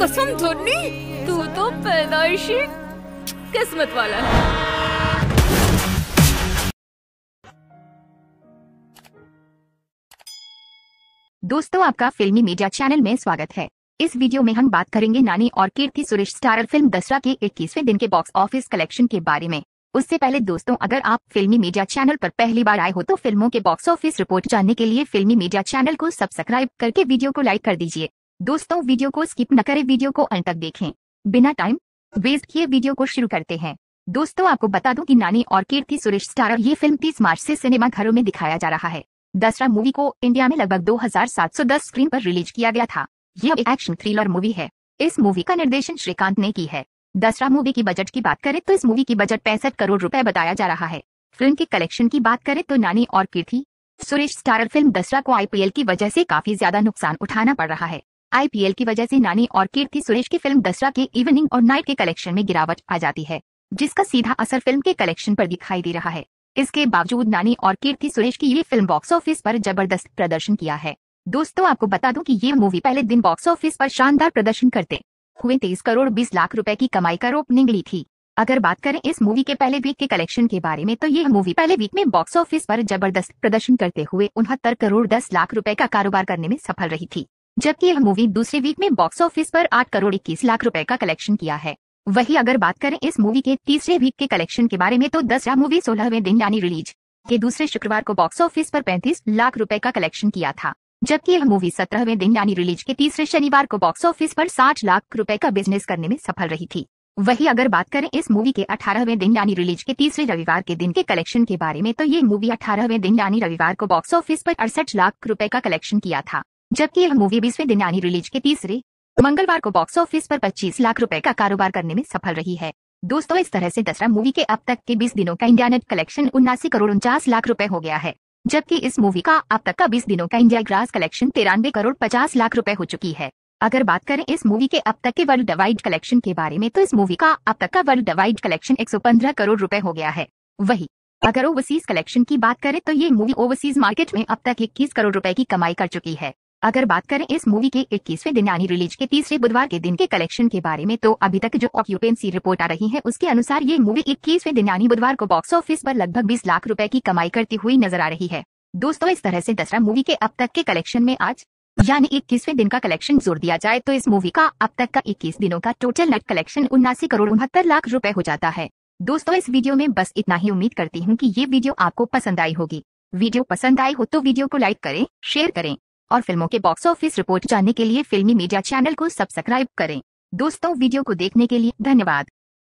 कसम धोनी तू तो पैदाइशी किस्मत वाला है दोस्तों आपका फिल्मी मीडिया चैनल में स्वागत है इस वीडियो में हम बात करेंगे नानी और कीर्ति सुरेश स्टारर फिल्म दसरा के इक्कीसवें दिन के बॉक्स ऑफिस कलेक्शन के बारे में उससे पहले दोस्तों अगर आप फिल्मी मीडिया चैनल पर पहली बार आए हो तो फिल्मों के बॉक्स ऑफिस रिपोर्ट जानने के लिए फिल्मी मीडिया चैनल को सब्सक्राइब करके वीडियो को लाइक कर दीजिए दोस्तों वीडियो को स्किप न करें वीडियो को अंत तक देखें बिना टाइम वेस्ट किए वीडियो को शुरू करते हैं दोस्तों आपको बता दूं कि नानी और कीर्ति सुरेश स्टारर ये फिल्म 30 मार्च से सिनेमा घरों में दिखाया जा रहा है दसरा मूवी को इंडिया में लगभग 2710 स्क्रीन पर रिलीज किया गया था यह एक एक्शन थ्रिलर मूवी है इस मूवी का निर्देशन श्रीकांत ने की है दसरा मूवी की बजट की बात करें तो इस मूवी की बजट पैंसठ करोड़ रूपए बताया जा रहा है फिल्म के कलेक्शन की बात करें तो नानी और कीर्ति सुरेश स्टारर फिल्म दसरा को आईपीएल की वजह से काफी ज्यादा नुकसान उठाना पड़ रहा है आईपीएल की वजह से नानी और कीर्ति सुरेश की फिल्म दसरा के इवनिंग और नाइट के कलेक्शन में गिरावट आ जाती है जिसका सीधा असर फिल्म के कलेक्शन पर दिखाई दे रहा है इसके बावजूद नानी और कीर्ति सुरेश की ये फिल्म बॉक्स ऑफिस पर जबरदस्त प्रदर्शन किया है दोस्तों आपको बता दूं कि ये मूवी पहले दिन बॉक्स ऑफिस पर शानदार प्रदर्शन करते हुए तेईस करोड़ बीस लाख रुपए की कमाई का रोप निगली थी अगर बात करें इस मूवी के पहले वीक के कलेक्शन के बारे में तो यह मूवी पहले वीक में बॉक्स ऑफिस पर जबरदस्त प्रदर्शन करते हुए उनहत्तर करोड़ दस लाख रुपए का कारोबार करने में सफल रही थी जबकि यह मूवी दूसरे वीक में बॉक्स ऑफिस पर आठ करोड़ इक्कीस लाख रुपए का कलेक्शन किया है वही अगर बात करें इस मूवी के तीसरे वीक के कलेक्शन के बारे में तो दसरा मूवी सोलहवें दिन यानी रिलीज के दूसरे शुक्रवार को बॉक्स ऑफिस पर 35 लाख रुपए का कलेक्शन किया था जबकि यह मूवी सत्रहवें दिन यानी रिलीज के तीसरे शनिवार को बॉक्स ऑफिस पर 60 लाख रुपए का बिजनेस करने में सफल रही थी वही अगर बात करें इस मूवी के 18वें दिन यानी रिलीज के तीसरे रविवार के दिन के कलेक्शन के बारे में तो ये मूवी 18वें दिन यानी रविवार को बॉक्स ऑफिस पर अड़सठ लाख रुपए का कलेक्शन किया था जबकि यह मूवी बीसवें दिन यानी रिलीज के तीसरे मंगलवार को बॉक्स ऑफिस पर 25 लाख रुपए का कारोबार करने में सफल रही है दोस्तों इस तरह से दसरा मूवी के अब तक के 20 दिनों का इंडिया नेट कलेक्शन उन्नासी करोड़ उनचास लाख रुपए हो गया है जबकि इस मूवी का अब तक का 20 दिनों का इंडिया ग्रास कलेक्शन तिरानवे करोड़ पचास लाख रुपए हो चुकी है अगर बात करें इस मूवी के अब तक के वर्ल्ड वाइड कलेक्शन के बारे में तो इस मूवी का अब तक का वर्ल्ड वाइड कलेक्शन एक करोड़ रूपए हो गया है वही अगर ओवरसीज कलेक्शन की बात करें तो ये मूवी ओवरसीज मार्केट में अब तक इक्कीस करोड़ रूपए की कमाई कर चुकी है अगर बात करें इस मूवी के इक्कीसवें दिन यानी रिलीज के तीसरे बुधवार के दिन के कलेक्शन के बारे में तो अभी तक जो ऑक्यूपेंसी रिपोर्ट आ रही है उसके अनुसार ये मूवी इक्कीसवें दिन यानी बुधवार को बॉक्स ऑफिस पर लगभग 20 लाख रुपए की कमाई करती हुई नजर आ रही है दोस्तों इस तरह से दसरा मूवी के अब तक के कलेक्शन में आज यानी इक्कीसवें दिन का कलेक्शन जोड़ दिया जाए तो इस मूवी का अब तक का इक्कीस दिनों का टोटल नेट कलेक्शन उन्नासी करोड़ उनहत्तर लाख रूपए हो जाता है दोस्तों इस वीडियो में बस इतना ही उम्मीद करती हूँ की ये वीडियो आपको पसंद आई होगी वीडियो पसंद आई हो तो वीडियो को लाइक करें शेयर करें और फिल्मों के बॉक्स ऑफिस रिपोर्ट जानने के लिए फिल्मी मीडिया चैनल को सब्सक्राइब करें दोस्तों वीडियो को देखने के लिए धन्यवाद